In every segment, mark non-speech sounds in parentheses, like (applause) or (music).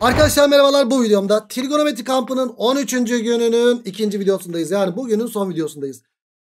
Arkadaşlar merhabalar bu videomda trigonometri kampının 13. gününün ikinci videosundayız. Yani bugünün son videosundayız.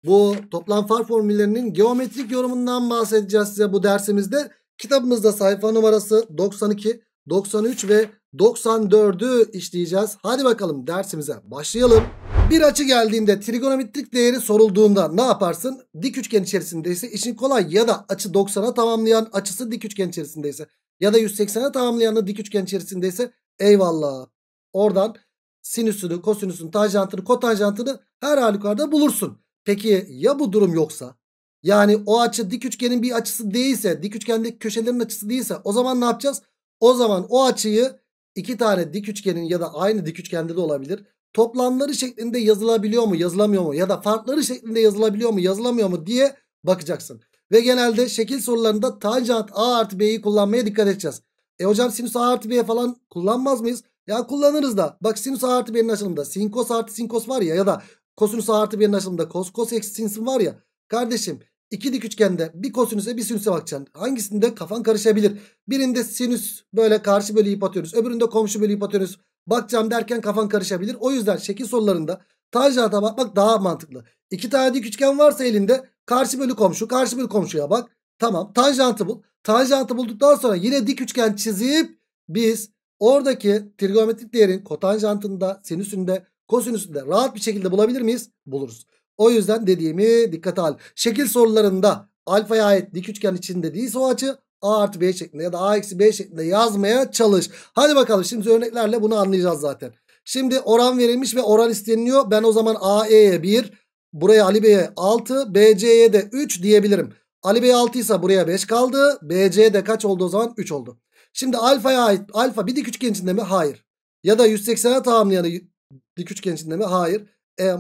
Bu toplam far formüllerinin geometrik yorumundan bahsedeceğiz size bu dersimizde. Kitabımızda sayfa numarası 92, 93 ve 94'ü işleyeceğiz. Hadi bakalım dersimize başlayalım. Bir açı geldiğinde trigonometrik değeri sorulduğunda ne yaparsın? Dik üçgen içerisindeyse işin kolay ya da açı 90'a tamamlayan açısı dik üçgen içerisindeyse. Ya da 180'e tamamlayanı dik üçgen içerisindeyse eyvallah. Oradan sinüsünü, kosinüsünü, tanjantını, kotanjantını her halükarda bulursun. Peki ya bu durum yoksa? Yani o açı dik üçgenin bir açısı değilse, dik üçgendeki köşelerin açısı değilse o zaman ne yapacağız? O zaman o açıyı iki tane dik üçgenin ya da aynı dik üçgende de olabilir. Toplamları şeklinde yazılabiliyor mu, yazılamıyor mu? Ya da farkları şeklinde yazılabiliyor mu, yazılamıyor mu diye bakacaksın. Ve genelde şekil sorularında tanjant A artı B'yi kullanmaya dikkat edeceğiz. E hocam sinüs A artı B'ye falan kullanmaz mıyız? Ya kullanırız da. Bak sinüs A artı B'nin açılımında sin kos artı sin kos var ya ya da kosinüs A artı B'nin açılımında kos kos eksi sin var ya. Kardeşim iki dik üçgende bir kosinüse bir sinüse bakacaksın. Hangisinde kafan karışabilir. Birinde sinüs böyle karşı bölü hipotenüs öbüründe komşu bölü hipotenüs bakacağım derken kafan karışabilir. O yüzden şekil sorularında tanjanta bakmak daha mantıklı. İki tane dik üçgen varsa elinde Karşı bölü komşu. Karşı bölü komşuya bak. Tamam. Tanjantı bul. Tanjantı bulduktan sonra yine dik üçgen çizip biz oradaki trigonometrik değerin kotanjantında, sinüsünde, kosinüsünde rahat bir şekilde bulabilir miyiz? Buluruz. O yüzden dediğimi dikkate al. Şekil sorularında alfaya ait dik üçgen içinde değilse o açı A artı B şeklinde ya da A eksi B şeklinde yazmaya çalış. Hadi bakalım şimdi örneklerle bunu anlayacağız zaten. Şimdi oran verilmiş ve oran isteniliyor. Ben o zaman AE'ye 1, Buraya Ali Bey'e 6 BC'ye de 3 diyebilirim. Ali Bey 6 ise buraya 5 kaldı. BC de kaç oldu o zaman? 3 oldu. Şimdi alfaya ait alfa bir dik üçgen içinde mi? Hayır. Ya da 180'e tamamlayanı dik üçgen içinde mi? Hayır. E,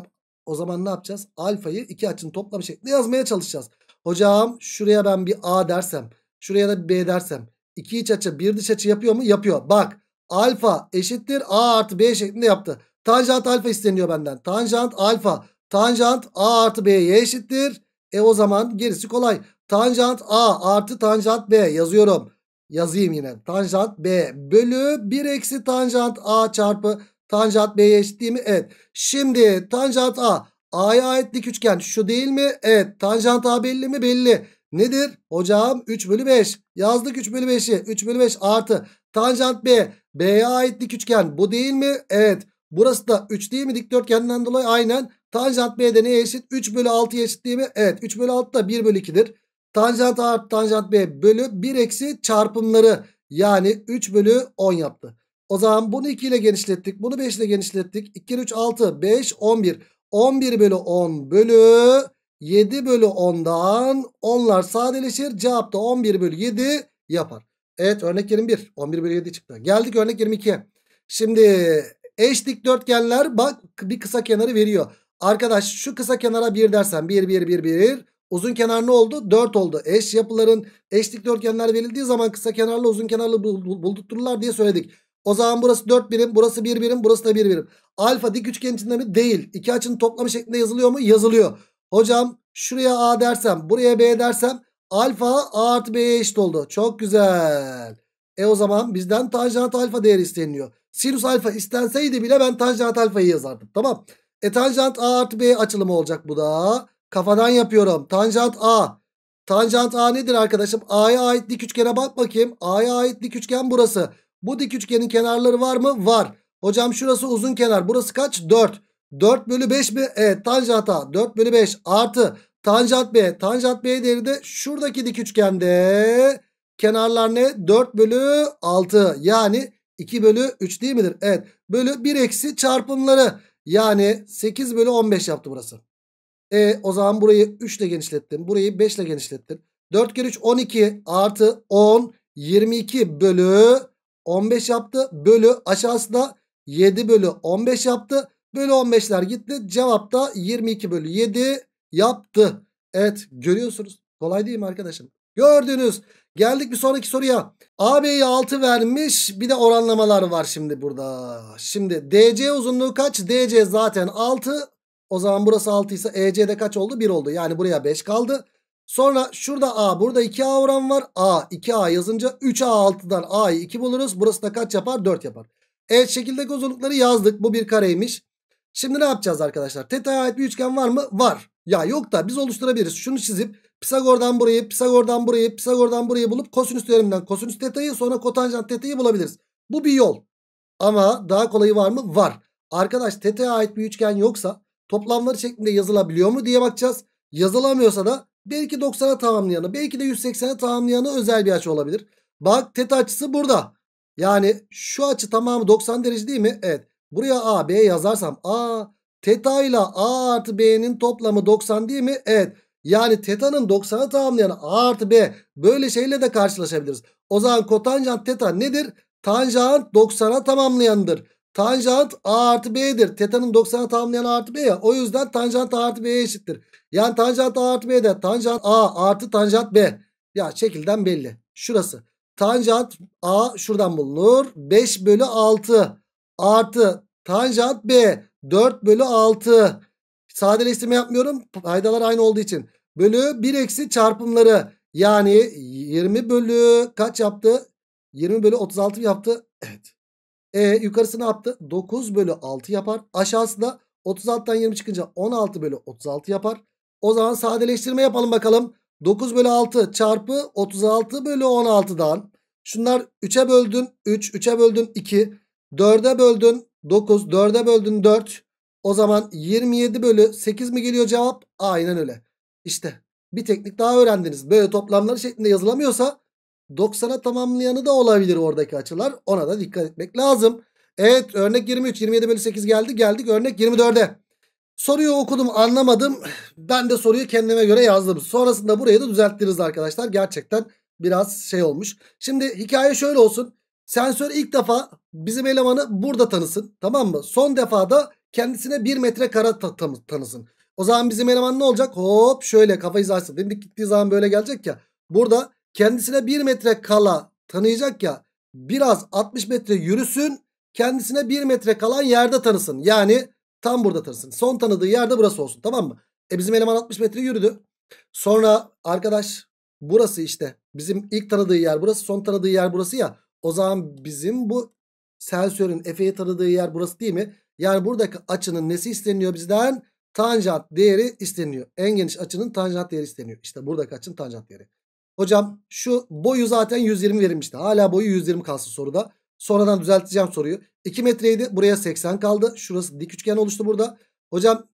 o zaman ne yapacağız? Alfayı iki açının toplamı şeklinde yazmaya çalışacağız. Hocam şuraya ben bir A dersem. Şuraya da bir B dersem. iki iç açı bir dış açı yapıyor mu? Yapıyor. Bak alfa eşittir A artı B şeklinde yaptı. Tanjant alfa isteniyor benden. Tanjant alfa Tanjant A artı B'ye eşittir. E o zaman gerisi kolay. Tanjant A artı tanjant B yazıyorum. Yazayım yine. Tanjant B bölü 1 eksi tanjant A çarpı tanjant B'ye eşit değil mi? Evet. Şimdi tanjant A. A'ya ait dik üçgen şu değil mi? Evet. Tanjant A belli mi? Belli. Nedir? Hocam 3 bölü 5. Yazdık 3 bölü 5'i. 3 bölü 5 artı. Tanjant B. B'ye ait dik üçgen bu değil mi? Evet. Burası da 3 değil mi? Dikdörtgenden dolayı aynen. Tanjant B de neye eşit? 3 bölü 6'ya eşit değil mi? Evet 3 bölü 6 da 1 bölü 2'dir. Tanjant A artı tanjant B bölü 1 eksi çarpımları yani 3 bölü 10 yaptı. O zaman bunu 2 ile genişlettik. Bunu 5 ile genişlettik. 2 3 6 5 11. 11 bölü 10 bölü 7 bölü 10'dan onlar sadeleşir. Cevap da 11 bölü 7 yapar. Evet örnek 21. 11 bölü 7 çıktı. Geldik örnek 22. Şimdi eş dikdörtgenler bak bir kısa kenarı veriyor. Arkadaş şu kısa kenara 1 dersen 1 1 1 1 uzun kenar ne oldu? 4 oldu. Eş yapıların eş dikdörtgenler verildiği zaman kısa kenarlı uzun kenarlı buldurturlar diye söyledik. O zaman burası 4 birim, burası 1 birim, burası da 1 birim. Alfa dik üçgen içinde mi? Değil. İki açının toplamı şeklinde yazılıyor mu? Yazılıyor. Hocam şuraya A dersem, buraya B dersem alfa A artı B'ye eşit oldu. Çok güzel. E o zaman bizden tanjant alfa değeri isteniyor. Sinüs alfa istenseydi bile ben tanjant alfayı yazardım. Tamam. E tanjant A artı B açılımı olacak bu da. Kafadan yapıyorum. Tanjant A. Tanjant A nedir arkadaşım? A'ya ait dik üçgene bak bakayım. A'ya ait dik üçgen burası. Bu dik üçgenin kenarları var mı? Var. Hocam şurası uzun kenar. Burası kaç? 4. 4 bölü 5 mi? Evet tanjant A 4 bölü 5 artı tanjant B. Tanjant B değeri de şuradaki dik üçgende kenarlar ne? 4 bölü 6 yani 2 bölü 3 değil midir? Evet bölü 1 eksi çarpımları. Yani 8 bölü 15 yaptı burası. E o zaman burayı 3 ile genişlettim. Burayı 5 ile genişlettim. 4 kere 3 12 artı 10 22 bölü 15 yaptı. Bölü aşağısında 7 bölü 15 yaptı. Bölü 15'ler gitti. Cevap da 22 bölü 7 yaptı. Evet görüyorsunuz. Kolay değil mi arkadaşım? Gördünüz. Geldik bir sonraki soruya. AB'ye 6 vermiş. Bir de oranlamalar var şimdi burada. Şimdi DC uzunluğu kaç? DC zaten 6. O zaman burası 6 ise EC'de kaç oldu? 1 oldu. Yani buraya 5 kaldı. Sonra şurada A burada 2A oran var. A 2A yazınca 3A6'dan A'yı 2 buluruz. Burası da kaç yapar? 4 yapar. Evet şekildeki uzunlukları yazdık. Bu bir kareymiş. Şimdi ne yapacağız arkadaşlar? Teta'ya ait bir üçgen var mı? Var. Ya yok da biz oluşturabiliriz. Şunu çizip Pisagor'dan burayı, Pisagor'dan burayı, Pisagor'dan burayı bulup kosinüs teoreminden kosinüs teta'yı sonra kotanjant teta'yı bulabiliriz. Bu bir yol. Ama daha kolayı var mı? Var. Arkadaş teta'ya ait bir üçgen yoksa toplamları şeklinde yazılabiliyor mu diye bakacağız. Yazılamıyorsa da belki 90'a tamamlayanı, belki de 180'e tamamlayanı özel bir açı olabilir. Bak teta açısı burada. Yani şu açı tamamı 90 derece değil mi? Evet. Buraya A, B yazarsam A, teta ile A artı B'nin toplamı 90 değil mi? Evet. Yani teta'nın 90'ı tamamlayan a artı b böyle şeyle de karşılaşabiliriz. O zaman kotanjant teta nedir? Tanjant 90'a tamamlayandır. Tanjant a artı b'dir. Teta'nın 90'a tamamlayan a artı b ya. O yüzden tanjant a artı b'ye eşittir. Yani tanjant a artı b'de tanjant a artı tanjant b. Ya şekilden belli. Şurası. Tanjant a şuradan bulunur. 5 bölü 6 artı tanjant b 4 bölü 6 sadeleştirme yapmıyorum. Paydalar aynı olduğu için. Bölü 1 eksi çarpımları. Yani 20 bölü kaç yaptı? 20 bölü 36 yaptı. Evet. E yukarısı ne yaptı? 9 bölü 6 yapar. Aşağısı da 36'dan 20 çıkınca 16 bölü 36 yapar. O zaman sadeleştirme yapalım bakalım. 9 bölü 6 çarpı 36 bölü 16'dan. Şunlar 3'e böldün 3, 3'e böldün 2, 4'e böldün 9, 4'e böldün 4. O zaman 27 bölü 8 mi geliyor cevap? Aynen öyle. İşte bir teknik daha öğrendiniz. Böyle toplamları şeklinde yazılamıyorsa 90'a tamamlayanı da olabilir oradaki açılar. Ona da dikkat etmek lazım. Evet örnek 23 27 bölü 8 geldi geldik örnek 24'e. Soruyu okudum anlamadım. Ben de soruyu kendime göre yazdım. Sonrasında burayı da düzelttiniz arkadaşlar. Gerçekten biraz şey olmuş. Şimdi hikaye şöyle olsun. Sensör ilk defa bizim elemanı burada tanısın. Tamam mı? Son defada kendisine 1 metre kara ta tanısın. O zaman bizim eleman ne olacak? Hop şöyle kafa hizası. Dimdik gittiği zaman böyle gelecek ya. Burada kendisine 1 metre kala tanıyacak ya. Biraz 60 metre yürüsün. Kendisine 1 metre kalan yerde tanısın. Yani tam burada tanısın. Son tanıdığı yerde burası olsun tamam mı? E bizim eleman 60 metre yürüdü. Sonra arkadaş burası işte. Bizim ilk tanıdığı yer burası. Son tanıdığı yer burası ya. O zaman bizim bu sensörün Efe'ye tanıdığı yer burası değil mi? Yani buradaki açının nesi isteniyor bizden? Tanjant değeri isteniyor. En geniş açının tanjant değeri isteniyor. İşte buradaki açının tanjant değeri. Hocam şu boyu zaten 120 verilmişti. Hala boyu 120 kalsın soruda. Sonradan düzelteceğim soruyu. 2 metreydi. Buraya 80 kaldı. Şurası dik üçgen oluştu burada. Hocam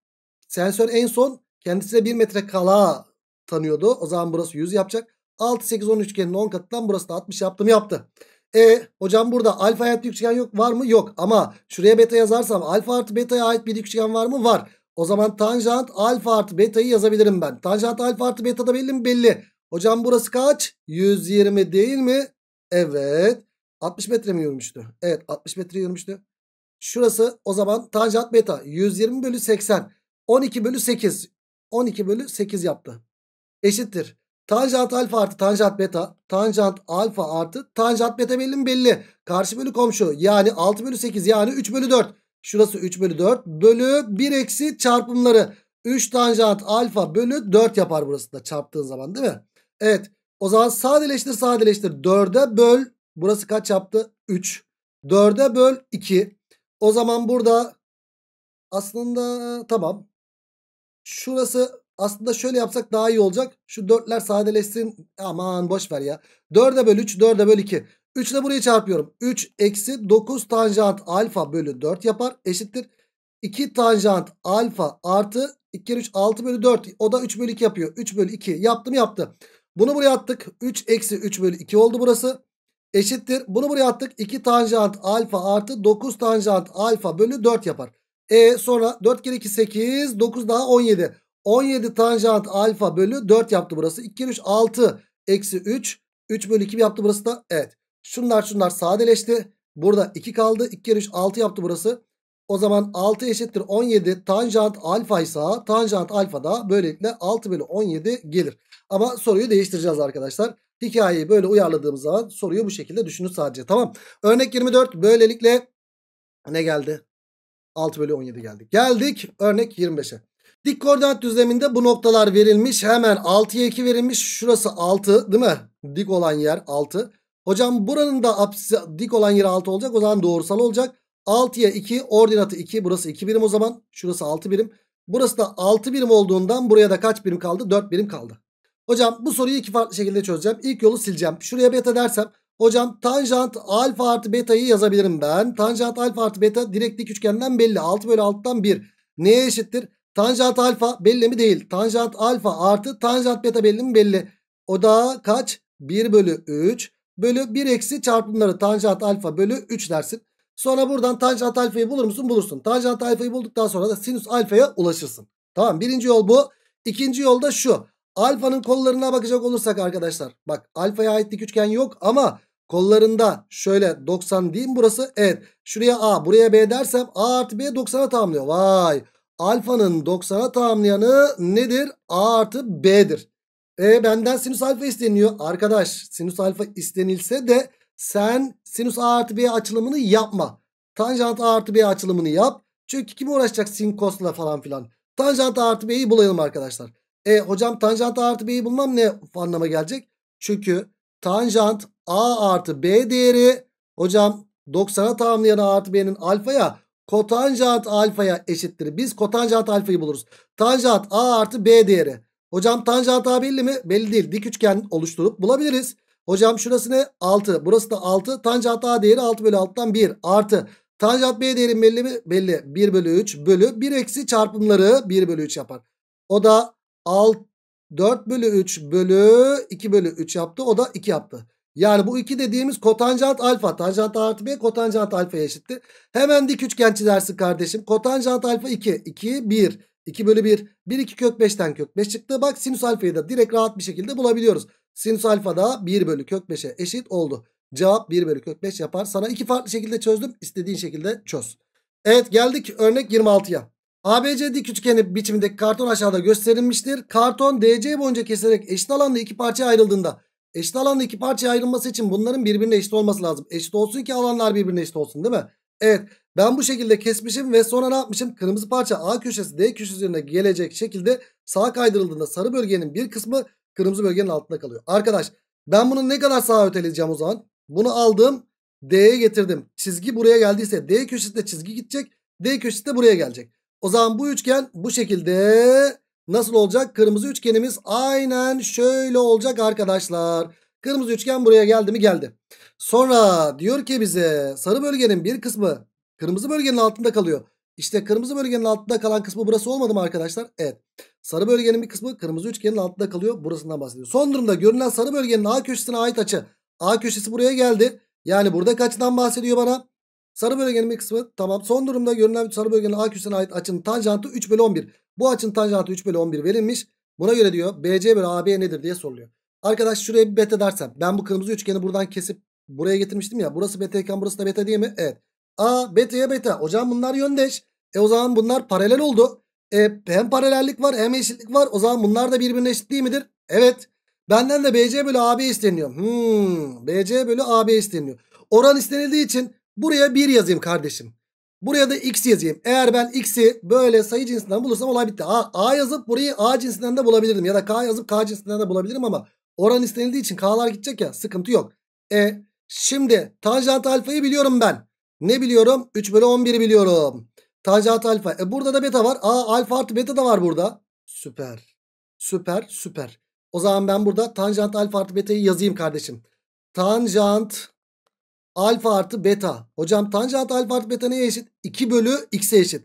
sensör en son kendisine 1 metre kala tanıyordu. O zaman burası 100 yapacak. 6, 8, 10 üçgenin 10 katından burası da 60 yaptım yaptı. E hocam burada alfa ait bir üçgen yok var mı? Yok ama şuraya beta yazarsam alfa artı beta'ya ait bir üçgen var mı? Var. O zaman tanjant alfa artı beta'yı yazabilirim ben. Tanjant alfa artı beta da belli mi? Belli. Hocam burası kaç? 120 değil mi? Evet. 60 metre mi yürümüştü? Evet 60 metre yürümüştü. Şurası o zaman tanjant beta 120 bölü 80. 12 bölü 8. 12 bölü 8 yaptı. Eşittir. Tanjant alfa artı tanjant beta. Tanjant alfa artı tanjant beta belli mi? Belli. Karşı bölü komşu. Yani 6 bölü 8 yani 3 bölü 4. Şurası 3 bölü 4 bölü 1 eksi çarpımları. 3 tanjant alfa bölü 4 yapar burası da çarptığın zaman değil mi? Evet. O zaman sadeleştir sadeleştir. 4'e böl. Burası kaç yaptı? 3. 4'e böl 2. O zaman burada aslında tamam. Şurası aslında şöyle yapsak daha iyi olacak. Şu dörtler sadeleşsin. Aman boş ver ya. 4'e böl 3, 4'e böl 2. 3 ile burayı çarpıyorum. 3 eksi 9 tanjant alfa bölü 4 yapar. Eşittir. 2 tanjant alfa artı 2 kere 3 6 bölü 4. O da 3 bölü 2 yapıyor. 3 bölü 2 yaptım yaptı. Bunu buraya attık. 3 eksi 3 bölü 2 oldu burası. Eşittir. Bunu buraya attık. 2 tanjant alfa artı 9 tanjant alfa bölü 4 yapar. E sonra 4 kere 2 8 9 daha 17. 17 tanjant alfa bölü 4 yaptı burası. 2 kere 3 6 eksi 3. 3 bölü 2 yaptı burası da? Evet. Şunlar şunlar sadeleşti. Burada 2 kaldı. 2 kere 3 6 yaptı burası. O zaman 6 eşittir 17 tanjant alfa ise tanjant alfa da böylelikle 6 bölü 17 gelir. Ama soruyu değiştireceğiz arkadaşlar. Hikayeyi böyle uyarladığımız zaman soruyu bu şekilde düşünün sadece. Tamam. Örnek 24 böylelikle ne geldi? 6 bölü 17 geldi. Geldik örnek 25'e. Dik koordinat düzleminde bu noktalar verilmiş. Hemen 6'ya 2 verilmiş. Şurası 6 değil mi? Dik olan yer 6. Hocam buranın da apsisi dik olan yer 6 olacak. O zaman doğrusal olacak. 6'ya 2 ordinatı 2. Burası 2 birim o zaman. Şurası 6 birim. Burası da 6 birim olduğundan buraya da kaç birim kaldı? 4 birim kaldı. Hocam bu soruyu iki farklı şekilde çözeceğim. İlk yolu sileceğim. Şuraya beta dersem hocam tanjant alfa artı beta'yı yazabilirim ben. Tanjant alfa artı beta direkt dik üçgenden belli. 6 bölü 6'dan 1. Neye eşittir? Tanjant alfa belli mi? Değil. Tanjant alfa artı tanjant beta belli mi? Belli. O da kaç? 1 bölü 3 bölü 1 eksi çarpımları tanjant alfa bölü 3 dersin. Sonra buradan tanjant alfayı bulur musun? Bulursun. Tanjant alfayı bulduktan sonra da sinüs alfaya ulaşırsın. Tamam birinci yol bu. İkinci yol da şu. Alfanın kollarına bakacak olursak arkadaşlar. Bak alfaya ait dik üçgen yok ama kollarında şöyle 90 değil mi burası? Evet. Şuraya A buraya B dersem A artı B 90'a tamamlıyor. Vay. Alfanın 90'a tamamlayanı nedir? A artı B'dir. E benden sinüs alfa isteniyor. Arkadaş sinüs alfa istenilse de sen sinüs A artı B açılımını yapma. Tanjant A artı B açılımını yap. Çünkü kim uğraşacak sin cos'la falan filan. Tanjant A artı B'yi bulayalım arkadaşlar. E hocam tanjant A artı B'yi bulmam ne anlama gelecek? Çünkü tanjant A artı B değeri hocam 90'a tamamlayan A artı B'nin alfaya kotanjant alfaya eşittir. Biz kotanjant alfayı buluruz. Tanjant A artı B değeri. Hocam tanjant A belli mi? Belli değil. Dik üçgen oluşturup bulabiliriz. Hocam şurası ne? 6. Burası da 6. Tanjant A değeri 6 bölü 6'dan 1 artı. Tanjant B değeri belli mi? Belli. 1 bölü 3 bölü 1 eksi çarpımları 1 bölü 3 yapar. O da 6, 4 bölü 3 bölü 2 bölü 3 yaptı. O da 2 yaptı. Yani bu 2 dediğimiz kotanjant alfa. Tanjant artı B kotanjant alfa eşitti. Hemen dik üçgen çizersin kardeşim. Kotanjant alfa 2. 2, 1. 2 bölü 1. 1, 2 kök 5'ten kök 5 çıktı. Bak sinüs alfayı da direkt rahat bir şekilde bulabiliyoruz. Sinüs alfa da 1 bölü kök 5'e eşit oldu. Cevap 1 bölü kök 5 yapar. Sana iki farklı şekilde çözdüm. İstediğin şekilde çöz. Evet geldik örnek 26'ya. ABC dik üçgeni biçimindeki karton aşağıda gösterilmiştir. Karton DC boyunca keserek eşit alanda iki parçaya ayrıldığında Eşit alanda iki parçaya ayrılması için bunların birbirine eşit olması lazım. Eşit olsun ki alanlar birbirine eşit olsun değil mi? Evet ben bu şekilde kesmişim ve sonra ne yapmışım? Kırmızı parça A köşesi D köşesine gelecek şekilde sağa kaydırıldığında sarı bölgenin bir kısmı kırmızı bölgenin altında kalıyor. Arkadaş ben bunu ne kadar sağa öteleyeceğim o zaman? Bunu aldım D'ye getirdim. Çizgi buraya geldiyse D köşesinde çizgi gidecek. D köşesinde buraya gelecek. O zaman bu üçgen bu şekilde Nasıl olacak? Kırmızı üçgenimiz aynen şöyle olacak arkadaşlar. Kırmızı üçgen buraya geldi mi? Geldi. Sonra diyor ki bize sarı bölgenin bir kısmı kırmızı bölgenin altında kalıyor. İşte kırmızı bölgenin altında kalan kısmı burası olmadı mı arkadaşlar? Evet. Sarı bölgenin bir kısmı kırmızı üçgenin altında kalıyor. Burasından bahsediyor. Son durumda görünen sarı bölgenin A köşesine ait açı. A köşesi buraya geldi. Yani burada kaçtan bahsediyor bana? Sarı bölgenin bir kısmı tamam. Son durumda görünen sarı bölgenin A köşesine ait açının tanjantı 3 bölü 11. Bu açın tanjantı 3 bölü 11 verilmiş. Buna göre diyor BC bölü AB nedir diye soruluyor. Arkadaş şuraya bir beta dersem ben bu kırmızı üçgeni buradan kesip buraya getirmiştim ya. Burası beta iken burası da beta diye mi? Evet. A beta'ya beta. Hocam bunlar yöndeş. E o zaman bunlar paralel oldu. E hem paralellik var hem eşitlik var. O zaman bunlar da birbirine eşit değil midir? Evet. Benden de BC bölü AB isteniyor. Hmm, BC bölü AB isteniyor. Oran istenildiği için buraya 1 yazayım kardeşim. Buraya da x yazayım. Eğer ben x'i böyle sayı cinsinden bulursam olay bitti. A, A yazıp burayı A cinsinden de bulabilirdim. Ya da K yazıp K cinsinden de bulabilirim ama oran istenildiği için K'lar gidecek ya sıkıntı yok. E şimdi tanjant alfayı biliyorum ben. Ne biliyorum? 3 bölü 11 biliyorum. Tanjant alfa. E burada da beta var. A alfa artı beta da var burada. Süper. Süper süper. O zaman ben burada tanjant alfa artı beta'yı yazayım kardeşim. Tanjant alfa artı beta. Hocam tanjant alfa artı beta neye eşit? 2 bölü x'e eşit.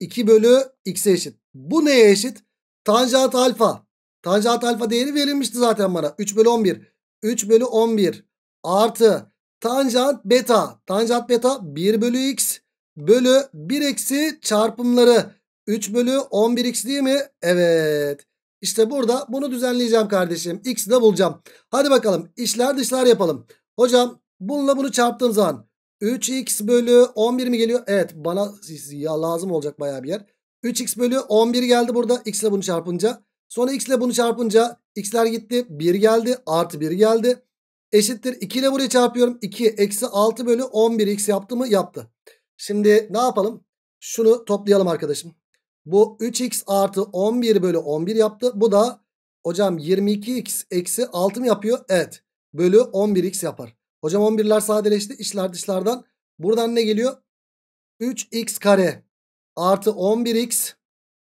2 bölü x'e eşit. Bu neye eşit? Tanjant alfa. Tanjant alfa değeri verilmişti zaten bana. 3 bölü 11. 3 bölü 11 artı tanjant beta. Tanjant beta 1 bölü x bölü 1 eksi çarpımları. 3 bölü 11x değil mi? Evet. İşte burada bunu düzenleyeceğim kardeşim. X'i de bulacağım. Hadi bakalım işler dışlar yapalım. Hocam Bununla bunu çarptığım zaman 3x bölü 11 mi geliyor? Evet bana ya lazım olacak baya bir yer. 3x bölü 11 geldi burada x ile bunu çarpınca. Sonra x ile bunu çarpınca x'ler gitti. 1 geldi artı 1 geldi. Eşittir 2 ile buraya çarpıyorum. 2 eksi 6 bölü 11x yaptı mı? Yaptı. Şimdi ne yapalım? Şunu toplayalım arkadaşım. Bu 3x artı 11 bölü 11 yaptı. Bu da hocam 22x eksi 6 mı yapıyor? Evet. Bölü 11x yapar. Hocam 11'ler sadeleşti. İçler dışlardan. Buradan ne geliyor? 3x kare artı 11x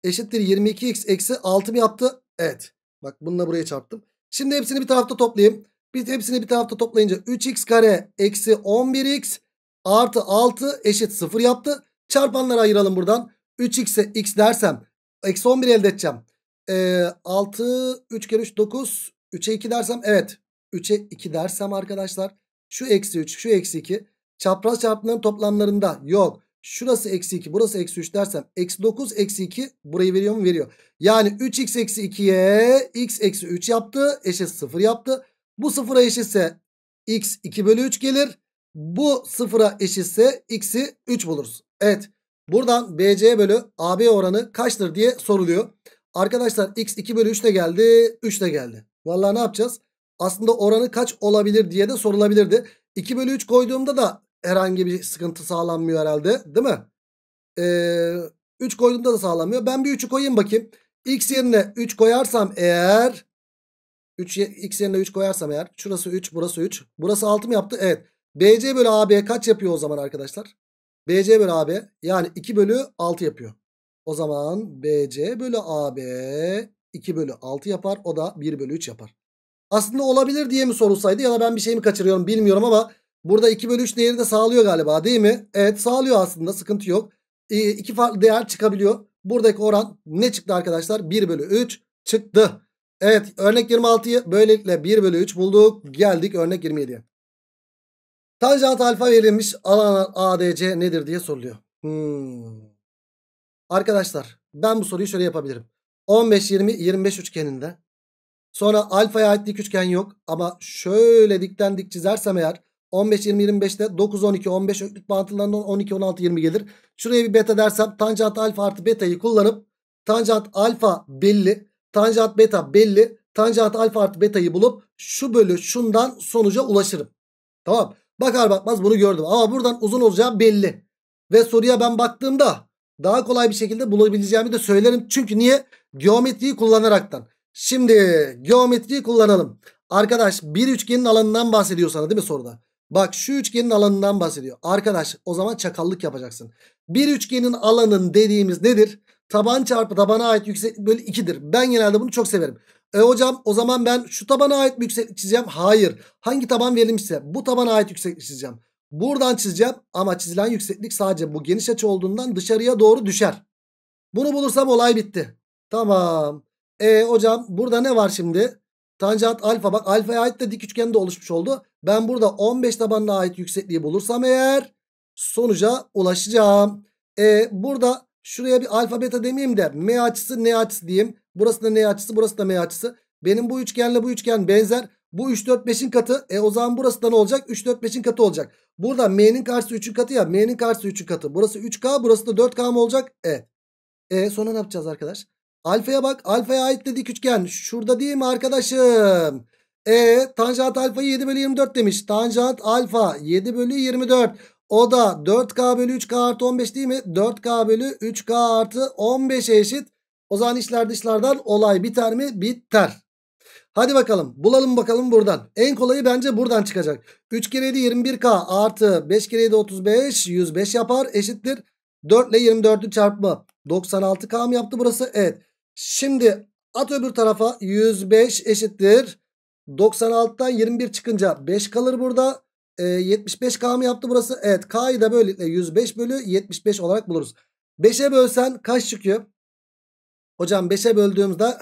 eşittir 22x eksi 6 mı yaptı? Evet. Bak bununla buraya çarptım. Şimdi hepsini bir tarafta toplayayım. Bir, hepsini bir tarafta toplayınca 3x kare eksi 11x artı 6 eşit 0 yaptı. Çarpanları ayıralım buradan. 3x'e x dersem eksi 11 elde edeceğim. Ee, 6 3 kere 3 9 3'e 2 dersem evet 3'e 2 dersem arkadaşlar şu eksi 3 şu eksi 2 çapraz çarpımların toplamlarında yok. Şurası eksi 2 burası eksi 3 dersem eksi 9 eksi 2 burayı veriyor mu veriyor. Yani 3x eksi 2'ye x eksi 3 yaptı eşit 0 yaptı. Bu sıfıra eşitse x 2 bölü 3 gelir. Bu sıfıra eşitse x'i 3 buluruz. Evet buradan bc bölü ab oranı kaçtır diye soruluyor. Arkadaşlar x 2 bölü 3 de geldi 3 de geldi. Vallahi ne yapacağız? aslında oranı kaç olabilir diye de sorulabilirdi. 2 bölü 3 koyduğumda da herhangi bir sıkıntı sağlanmıyor herhalde değil mi? Ee, 3 koyduğumda da sağlanmıyor. Ben bir 3'ü koyayım bakayım. X yerine 3 koyarsam eğer 3, X yerine 3 koyarsam eğer şurası 3 burası 3. Burası 6 mı yaptı? Evet. BC bölü AB kaç yapıyor o zaman arkadaşlar? BC bölü AB yani 2 bölü 6 yapıyor. O zaman BC bölü AB 2 bölü 6 yapar. O da 1 bölü 3 yapar. Aslında olabilir diye mi sorulsaydı ya da ben bir şey mi kaçırıyorum bilmiyorum ama burada 2 bölü 3 değeri de sağlıyor galiba değil mi? Evet sağlıyor aslında sıkıntı yok. E, iki farklı değer çıkabiliyor. Buradaki oran ne çıktı arkadaşlar? 1 bölü 3 çıktı. Evet örnek 26'yı böylelikle 1 bölü 3 bulduk. Geldik örnek 27'ye. Tanjant alfa verilmiş alan ADC nedir diye soruluyor. Hmm. Arkadaşlar ben bu soruyu şöyle yapabilirim. 15-20-25 üçgeninde Sonra alfaya ait dik üçgen yok. Ama şöyle dikten dik çizersem eğer 15, 20, 25'te 9, 12, 15 öklük bağıntılarından 12, 16, 20 gelir. Şuraya bir beta dersem tanjant alfa artı beta'yı kullanıp tanjant alfa belli. Tanjant beta belli. Tanjant alfa artı beta'yı bulup şu bölü şundan sonuca ulaşırım. Tamam. Bakar bakmaz bunu gördüm. Ama buradan uzun olacağı belli. Ve soruya ben baktığımda daha kolay bir şekilde bulabileceğimi de söylerim. Çünkü niye? Geometriyi kullanaraktan. Şimdi geometriyi kullanalım. Arkadaş bir üçgenin alanından bahsediyor sana değil mi soruda? Bak şu üçgenin alanından bahsediyor. Arkadaş o zaman çakallık yapacaksın. Bir üçgenin alanın dediğimiz nedir? Taban çarpı tabana ait yükseklik bölü 2'dir. Ben genelde bunu çok severim. E hocam o zaman ben şu tabana ait bir yükseklik çizeceğim. Hayır. Hangi taban verilmişse bu tabana ait yükseklik çizeceğim. Buradan çizeceğim ama çizilen yükseklik sadece bu geniş açı olduğundan dışarıya doğru düşer. Bunu bulursam olay bitti. Tamam. E hocam burada ne var şimdi? Tanjant alfa bak alfaya ait de dik üçgen de oluşmuş oldu. Ben burada 15 tabanına ait yüksekliği bulursam eğer sonuca ulaşacağım. E burada şuraya bir alfa beta demeyeyim de m açısı n açısı diyeyim. Burası da n açısı burası da m açısı. Benim bu üçgenle bu üçgen benzer. Bu 3 4 5'in katı. E o zaman burası da ne olacak? 3 4 5'in katı olacak. Burada m'nin karşısı 3'ün katı ya. M'nin karşısı 3'ün katı. Burası 3k burası da 4k mı olacak? E. E sonra ne yapacağız arkadaş? Alfaya bak. Alfaya ait dedik üçgen. Şurada değil mi arkadaşım? E tanjant Alfa'yı 7 bölü 24 demiş. Tanjant alfa 7 bölü 24. O da 4K bölü 3K artı 15 değil mi? 4K bölü 3K artı 15'e eşit. O zaman işler dışlardan olay biter mi? Biter. Hadi bakalım bulalım bakalım buradan. En kolayı bence buradan çıkacak. 3 kere 7 21K artı 5 kere 7 35 105 yapar eşittir. 4 ile 24'ün çarpma. 96K mı yaptı burası? Evet. Şimdi at öbür tarafa 105 eşittir. 96'dan 21 çıkınca 5 kalır burada. E, 75K mı yaptı burası? Evet K'yı da böylelikle 105 bölü 75 olarak buluruz. 5'e bölsen kaç çıkıyor? Hocam 5'e böldüğümüzde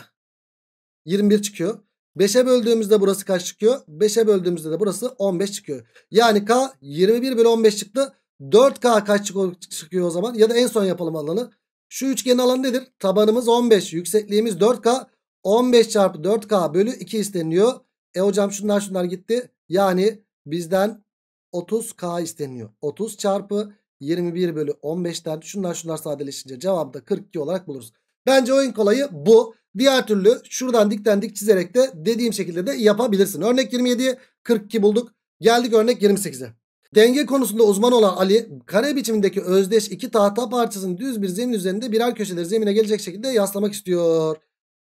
21 çıkıyor. 5'e böldüğümüzde burası kaç çıkıyor? 5'e böldüğümüzde de burası 15 çıkıyor. Yani K 21 bölü 15 çıktı. 4K kaç çıkıyor o zaman? Ya da en son yapalım alanı. Şu üçgenin alanı nedir? Tabanımız 15. Yüksekliğimiz 4K. 15 çarpı 4K bölü 2 isteniyor. E hocam şunlar şunlar gitti. Yani bizden 30K isteniyor. 30 çarpı 21 bölü 15'ten şunlar şunlar sadeleşince cevabı da 42 olarak buluruz. Bence oyun kolayı bu. Diğer türlü şuradan dikten dik çizerek de dediğim şekilde de yapabilirsin. Örnek 27'ye 42 bulduk. Geldik örnek 28'e. Denge konusunda uzman olan Ali kare biçimindeki özdeş iki tahta parçasını düz bir zemin üzerinde birer köşeleri zemine gelecek şekilde yaslamak istiyor.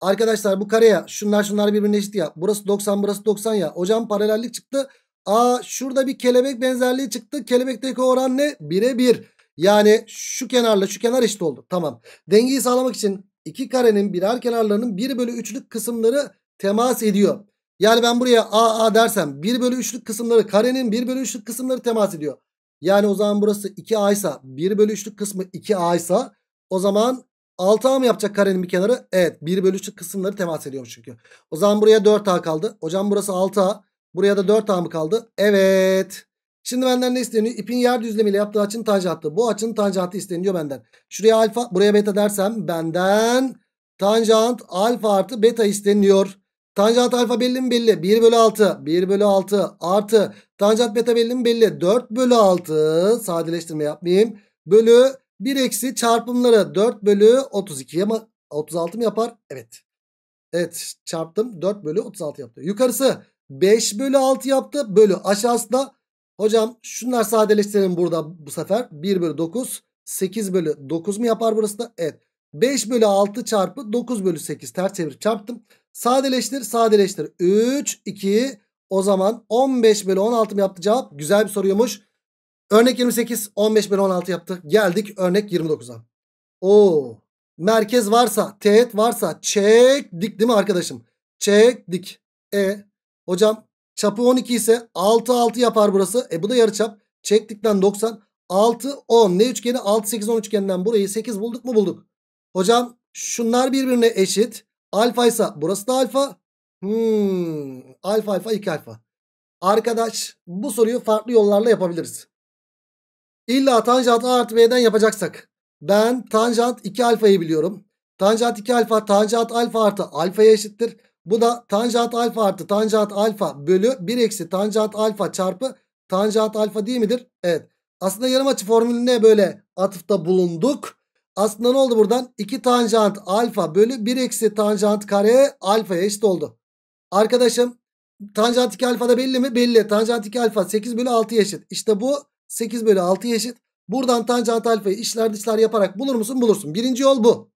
Arkadaşlar bu kare ya şunlar şunlar birbirine eşit ya. Burası 90 burası 90 ya. Hocam paralellik çıktı. Aa şurada bir kelebek benzerliği çıktı. Kelebekteki oran ne? Bire Bir. Yani şu kenarla şu kenar eşit oldu. Tamam. Dengeyi sağlamak için iki karenin birer kenarlarının 1 bölü 3'lük kısımları temas ediyor. Yani ben buraya AA dersem 1 bölü 3'lük kısımları karenin 1 bölü 3'lük kısımları temas ediyor. Yani o zaman burası 2A ise 1 bölü 3'lük kısmı 2A ise o zaman 6A mı yapacak karenin bir kenarı? Evet 1 bölü 3'lük kısımları temas ediyormuş çünkü. O zaman buraya 4A kaldı. Hocam burası 6A. Buraya da 4A mı kaldı? Evet. Şimdi benden ne isteniyor? İpin yer düzlemiyle yaptığı açının tanjantı. Bu açının tanjantı isteniyor benden. Şuraya alfa buraya beta dersem benden tanjant alfa artı beta isteniyor. Tanjant alfa belli mi belli? 1 bölü 6. 1 bölü 6 artı tanjant beta belli mi belli? 4 bölü 6. Sadeleştirme yapmayayım. Bölü 1 eksi çarpımları 4 bölü 32'ye mi? 36 mı yapar? Evet. Evet çarptım. 4 bölü 36 yaptı. Yukarısı 5 bölü 6 yaptı. Bölü aşağısı da hocam şunlar sadeleştirelim burada bu sefer. 1 bölü 9. 8 bölü 9 mu yapar burası da? Evet. 5 bölü 6 çarpı 9 bölü 8 ters çevirip çarptım. Sadeleştir sadeleştir. 3, 2 o zaman 15 bölü 16 mı yaptı cevap? Güzel bir soruymuş. Örnek 28 15 bölü 16 yaptı. Geldik örnek 29'a. Oo. Merkez varsa teğet varsa çek dik değil mi arkadaşım? Çek dik. E hocam çapı 12 ise 6 6 yapar burası. E bu da yarıçap. Çektikten 90 6 10 ne üçgeni 6 8 10 üçgeninden burayı 8 bulduk mu bulduk. Hocam şunlar birbirine eşit. Alfa ise burası da alfa. Hmm, alfa alfa 2 alfa. Arkadaş bu soruyu farklı yollarla yapabiliriz. İlla tanjant A artı B'den yapacaksak. Ben tanjant 2 alfayı biliyorum. Tanjant 2 alfa tanjant alfa artı alfaya eşittir. Bu da tanjant alfa artı tanjant alfa bölü 1 eksi tanjant alfa çarpı tanjant alfa değil midir? Evet. Aslında yarım açı formülüne böyle atıfta bulunduk. Aslında ne oldu buradan? 2 tanjant alfa bölü 1 eksi tanjant kare alfa eşit oldu. Arkadaşım tanjant 2 alfa da belli mi? Belli. Tanjant 2 alfa 8 bölü 6 eşit. İşte bu 8 bölü 6 eşit. Buradan tanjant alfayı işler dışlar yaparak bulur musun? Bulursun. Birinci yol bu.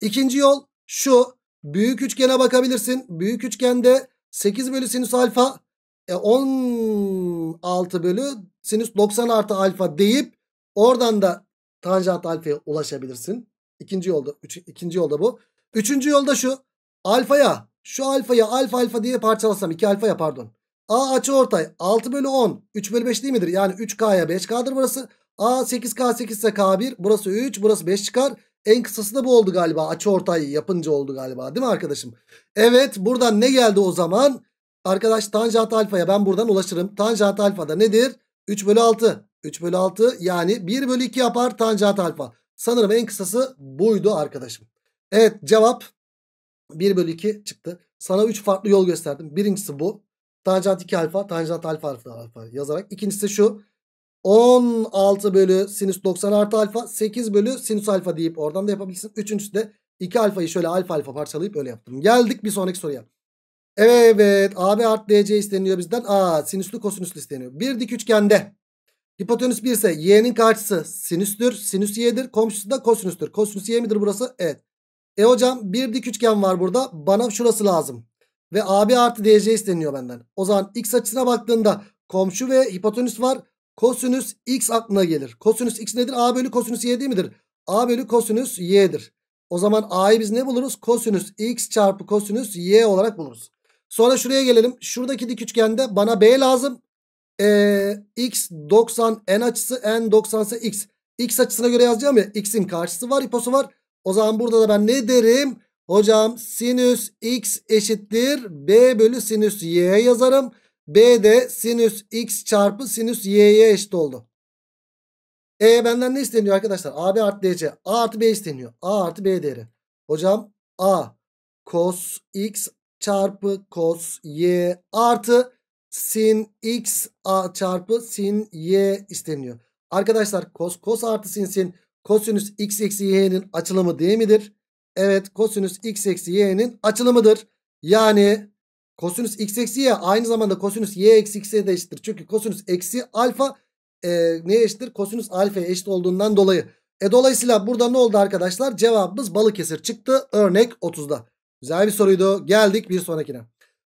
İkinci yol şu. Büyük üçgene bakabilirsin. Büyük üçgende 8 bölü sinüs alfa e, 16 bölü sinüs 90 artı alfa deyip oradan da tanjant alfaya ulaşabilirsin. İkinci yolda, üç, ikinci yolda bu. Üçüncü yolda şu. Alfaya. Şu alfaya alfa alfa diye parçalasam. iki alfa pardon. A açı ortay 6 bölü 10. 3 bölü 5 değil midir? Yani 3K'ya 5K'dır burası. A 8K 8 ise K1. Burası 3. Burası 5 çıkar. En kısası da bu oldu galiba. Açı ortay yapınca oldu galiba. Değil mi arkadaşım? Evet. Buradan ne geldi o zaman? Arkadaş tanjant alfaya ben buradan ulaşırım. Tanjant alfa da nedir? 3 bölü 6. 3 bölü 6 yani 1 bölü 2 yapar tanjant alfa. Sanırım en kısası buydu arkadaşım. Evet cevap 1 bölü 2 çıktı. Sana 3 farklı yol gösterdim. Birincisi bu. Tanjant 2 alfa, tanjant alfa alfa, alfa yazarak. İkincisi şu. 16 bölü sinüs 90 artı alfa 8 bölü sinüs alfa deyip oradan da yapabilirsin. Üçüncüsü de 2 alfayı şöyle alfa alfa parçalayıp öyle yaptım. Geldik bir sonraki soruya. Evet AB artı DC isteniyor bizden. A sinüslü kosinüslü isteniyor. Bir dik üçgende Hipotenüs 1 ise y'nin karşısı sinüstür. Sinüs y'dir. Komşusu da kosinüstür. Kosinüs y midir burası? Evet. E hocam bir dik üçgen var burada. Bana şurası lazım. Ve AB artı DC isteniyor benden. O zaman x açısına baktığında komşu ve hipotenüs var. Kosinüs x aklına gelir. Kosinüs x nedir? A bölü kosinüs y değil midir? A bölü kosinüs y'dir. O zaman a'yı biz ne buluruz? Kosinüs x çarpı kosinüs y olarak buluruz. Sonra şuraya gelelim. Şuradaki dik üçgende bana b lazım e, x 90 n açısı n 90 ise x. X açısına göre yazacağım ya x'in karşısı var iposu var. O zaman burada da ben ne derim? Hocam sinüs x eşittir b bölü sinüs y yazarım. B de sinüs x çarpı sinüs y'ye eşit oldu. E benden ne isteniyor arkadaşlar? a AB artı DC. A artı B isteniyor. A artı B değeri. Hocam A cos x çarpı cos y artı sin x a çarpı sin y isteniyor. Arkadaşlar cos cos artı sin sin kosinüs x eksi y'nin açılımı değil midir? Evet kosinüs x eksi y'nin açılımıdır. Yani kosinüs x eksi y aynı zamanda kosinüs y eksi x'e de eşittir. Çünkü kosinüs eksi alfa e, neye eşittir? Kosinüs alfa eşit olduğundan dolayı. E dolayısıyla burada ne oldu arkadaşlar? Cevabımız Balıkesir çıktı. Örnek 30'da. Güzel bir soruydu. Geldik bir sonrakine.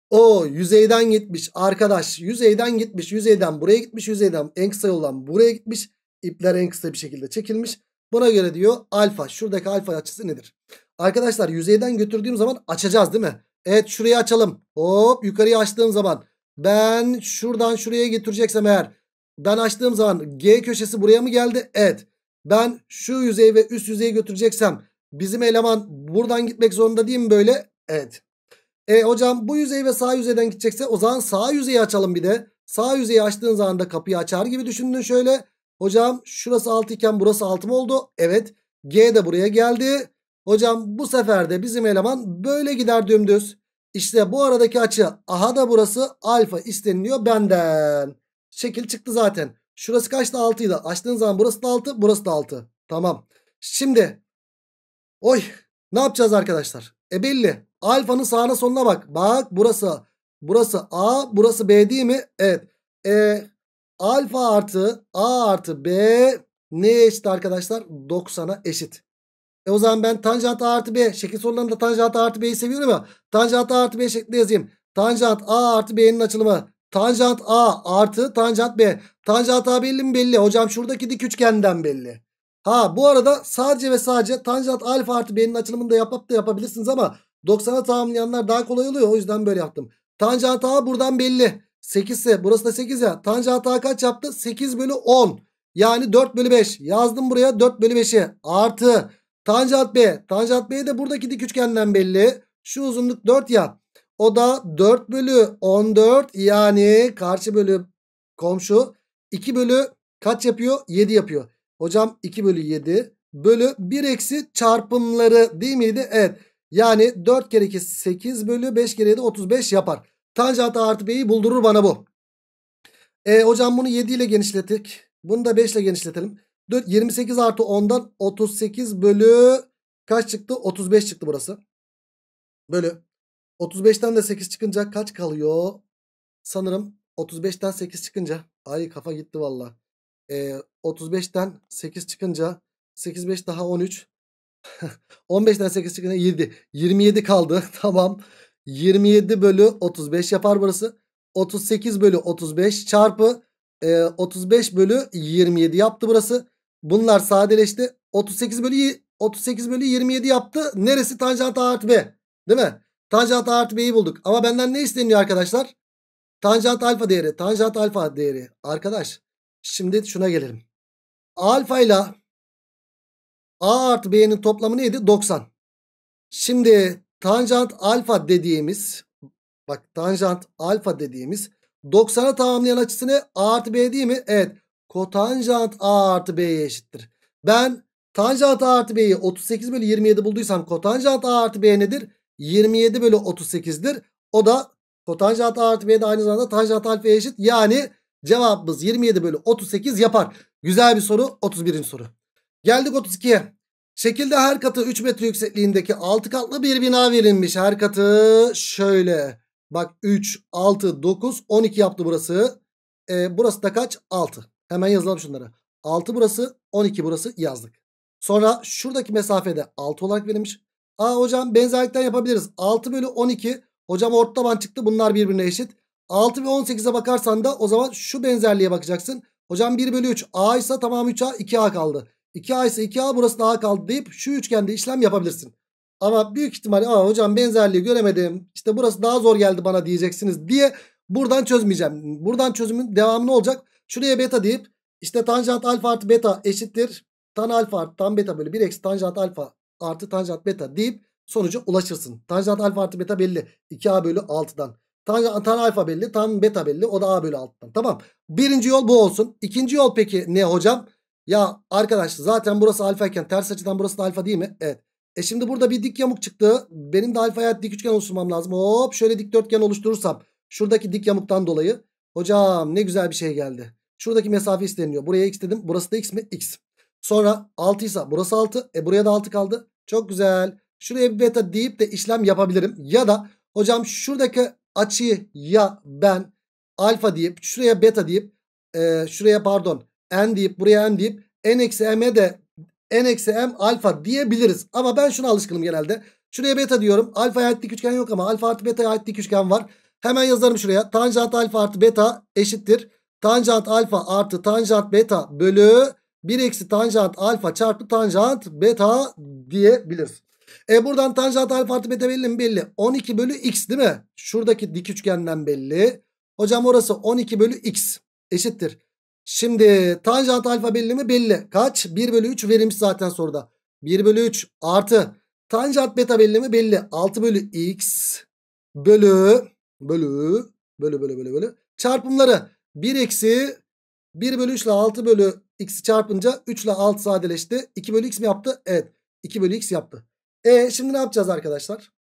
O yüzeyden gitmiş arkadaş. Yüzeyden gitmiş. Yüzeyden buraya gitmiş. Yüzeyden en kısa yoldan buraya gitmiş. İpler en kısa bir şekilde çekilmiş. Buna göre diyor alfa. Şuradaki alfa açısı nedir? Arkadaşlar yüzeyden götürdüğüm zaman açacağız değil mi? Evet şurayı açalım. Hop yukarıya açtığım zaman ben şuradan şuraya getireceksem eğer ben açtığım zaman G köşesi buraya mı geldi? Evet. Ben şu yüzey ve üst yüzeyi götüreceksem bizim eleman buradan gitmek zorunda değil mi böyle? Evet. E hocam bu yüzey ve sağ yüzeyden gidecekse o zaman sağ yüzeyi açalım bir de. Sağ yüzeyi açtığın zaman da kapıyı açar gibi düşündün şöyle. Hocam şurası 6 iken burası 6 mı oldu? Evet. G de buraya geldi. Hocam bu sefer de bizim eleman böyle gider dümdüz. İşte bu aradaki açı aha da burası alfa isteniliyor benden. Şekil çıktı zaten. Şurası kaçtı 6'ydı. Açtığın zaman burası da 6 burası da 6. Tamam. Şimdi oy ne yapacağız arkadaşlar? E belli. Alfanın sağına sonuna bak. Bak burası. Burası A. Burası B değil mi? Evet. E, alfa artı A artı B neye eşit arkadaşlar? 90'a eşit. E o zaman ben tanjant A artı B. Şekil sorularında tanjant A artı B'yi seviyorum ya. Tanjant A artı B şeklinde yazayım. Tanjant A artı B'nin açılımı. Tanjant A artı tanjant B. Tanjant A belli mi belli? Hocam şuradaki dik üçgenden belli. Ha bu arada sadece ve sadece tanjant alfa artı b'nin açılımını da yapıp da yapabilirsiniz ama 90'a tamamlayanlar daha kolay oluyor. O yüzden böyle yaptım. Tanjant A buradan belli. 8 ise burası da 8 ya. Tanjant A kaç yaptı? 8 bölü 10. Yani 4 bölü 5. Yazdım buraya 4 bölü 5'i. Artı tanjant B. Tanjant B de buradaki dik üçgenden belli. Şu uzunluk 4 ya. O da 4 bölü 14 yani karşı bölü komşu 2 bölü kaç yapıyor? 7 yapıyor. Hocam 2 bölü 7 bölü 1 eksi çarpımları değil miydi? Evet. Yani 4 kere 2 8 bölü 5 kere 7 35 yapar. Tanjant A artı B'yi buldurur bana bu. E, hocam bunu 7 ile genişlettik. Bunu da 5 ile genişletelim. 4, 28 artı 10'dan 38 bölü kaç çıktı? 35 çıktı burası. Bölü. 35'ten de 8 çıkınca kaç kalıyor? Sanırım 35'ten 8 çıkınca. Ay kafa gitti valla. E, 35'ten 8 çıkınca 8 5 daha 13. 15'ten (laughs) 8 çıkınca 7. 27 kaldı. (laughs) Tamam. 27 bölü 35 yapar burası. 38 bölü 35 çarpı e, 35 bölü 27 yaptı burası. Bunlar sadeleşti. 38 bölü 38 bölü 27 yaptı. Neresi tanjant a artı b? Değil mi? Tanjant a artı b'yi bulduk. Ama benden ne isteniyor arkadaşlar? Tanjant alfa değeri. Tanjant alfa değeri. Arkadaş şimdi şuna gelelim. Alfa ile A artı B'nin toplamı neydi? 90. Şimdi tanjant alfa dediğimiz bak tanjant alfa dediğimiz 90'a tamamlayan açısı ne? A artı B değil mi? Evet. Kotanjant A artı B'ye eşittir. Ben tanjant A artı B'yi 38 bölü 27 bulduysam kotanjant A artı B nedir? 27 bölü 38'dir. O da kotanjant A artı B de aynı zamanda tanjant alfaya eşit. Yani cevabımız 27 bölü 38 yapar. Güzel bir soru. 31. soru. Geldik 32'ye. Şekilde her katı 3 metre yüksekliğindeki 6 katlı bir bina verilmiş. Her katı şöyle. Bak 3, 6, 9, 12 yaptı burası. E, burası da kaç? 6. Hemen yazalım şunları. 6 burası, 12 burası yazdık. Sonra şuradaki mesafede 6 olarak verilmiş. Aa hocam benzerlikten yapabiliriz. 6 bölü 12. Hocam orta taban çıktı. Bunlar birbirine eşit. 6 ve 18'e bakarsan da o zaman şu benzerliğe bakacaksın. Hocam 1 bölü 3 A ise tamam 3A 2A kaldı. 2A ise 2A burası daha A kaldı deyip şu üçgende işlem yapabilirsin. Ama büyük ihtimalle Aa, hocam benzerliği göremedim. İşte burası daha zor geldi bana diyeceksiniz diye buradan çözmeyeceğim. Buradan çözümün devamı ne olacak? Şuraya beta deyip işte tanjant alfa artı beta eşittir. Tan alfa artı tan beta böyle 1 eksi tanjant alfa artı tanjant beta deyip sonuca ulaşırsın. Tanjant alfa artı beta belli. 2a bölü 6'dan. Tanjant tan alfa belli. Tan beta belli. O da a bölü 6'dan. Tamam. Birinci yol bu olsun. İkinci yol peki ne hocam? Ya arkadaş zaten burası alfayken ters açıdan burası da alfa değil mi? Evet. E şimdi burada bir dik yamuk çıktı. Benim de alfaya dik üçgen oluşturmam lazım. Hop şöyle dikdörtgen oluşturursam şuradaki dik yamuktan dolayı hocam ne güzel bir şey geldi. Şuradaki mesafe isteniyor. Buraya x dedim. Burası da x mi? X. Sonra 6 ise burası 6. E buraya da 6 kaldı. Çok güzel. Şuraya bir beta deyip de işlem yapabilirim. Ya da hocam şuradaki açıyı ya ben alfa deyip şuraya beta deyip e, şuraya pardon n deyip buraya n deyip n eksi m'e de n eksi m alfa diyebiliriz. Ama ben şuna alışkınım genelde. Şuraya beta diyorum. Alfaya ait dik üçgen yok ama alfa artı beta'ya ait dik üçgen var. Hemen yazarım şuraya. Tanjant alfa artı beta eşittir. Tanjant alfa artı tanjant beta bölü 1 eksi tanjant alfa çarpı tanjant beta diyebiliriz. E buradan tanjant alfa artı beta belli mi? Belli. 12 bölü x değil mi? Şuradaki dik üçgenden belli. Hocam orası 12 bölü x eşittir. Şimdi tanjant alfa belli mi? Belli. Kaç? 1 bölü 3 verilmiş zaten soruda. 1 bölü 3 artı tanjant beta belli mi? Belli. 6 bölü x bölü bölü bölü bölü bölü bölü çarpımları 1 eksi 1 bölü 3 ile 6 bölü x'i çarpınca 3 ile 6 sadeleşti. 2 bölü x mi yaptı? Evet. 2 bölü x yaptı. E şimdi ne yapacağız arkadaşlar?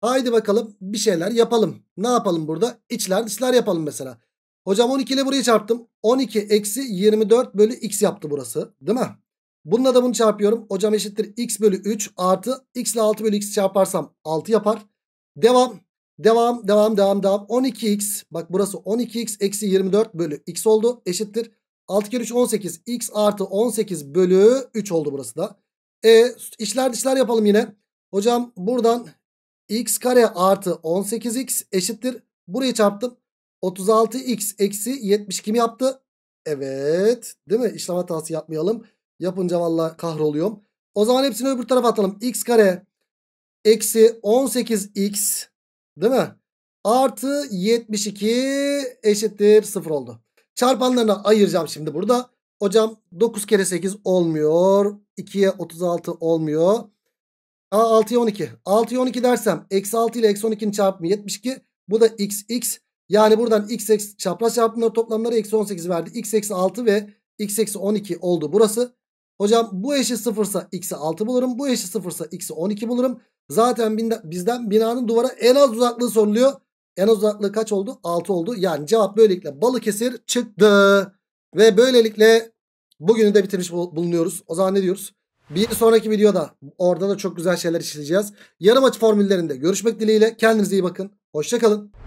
Haydi bakalım bir şeyler yapalım. Ne yapalım burada? İçler dışlar yapalım mesela. Hocam 12 ile burayı çarptım. 12 eksi 24 bölü x yaptı burası. Değil mi? Bununla da bunu çarpıyorum. Hocam eşittir x bölü 3 artı x ile 6 bölü x çarparsam 6 yapar. Devam. Devam devam devam devam. 12x bak burası 12x eksi 24 bölü x oldu. Eşittir. 6 kere 3 18 x artı 18 bölü 3 oldu burası da. E işler dışlar yapalım yine. Hocam buradan x kare artı 18x eşittir. Burayı çarptım. 36x eksi 72 kim yaptı? Evet. Değil mi? İşlem hatası yapmayalım. Yapınca valla kahroluyorum. O zaman hepsini öbür tarafa atalım. x kare eksi 18x değil mi? Artı 72 eşittir 0 oldu. Çarpanlarına ayıracağım şimdi burada. Hocam 9 kere 8 olmuyor. 2'ye 36 olmuyor. Aa, 6'ya 12. 6'ya 12 dersem eksi 6 ile eksi 12'nin çarpımı 72. Bu da x x. Yani buradan x eksi çapraz çarpımları toplamları eksi 18 verdi. x eksi 6 ve x eksi 12 oldu burası. Hocam bu eşi sıfırsa x'i 6 bulurum. Bu eşi sıfırsa x'i 12 bulurum. Zaten bizden binanın duvara en az uzaklığı soruluyor. En az uzaklığı kaç oldu? 6 oldu. Yani cevap böylelikle Balıkesir çıktı. Ve böylelikle bugünü de bitirmiş bulunuyoruz. O zaman ne diyoruz? Bir sonraki videoda orada da çok güzel şeyler işleyeceğiz. Yarım açı formüllerinde görüşmek dileğiyle. Kendinize iyi bakın. Hoşçakalın.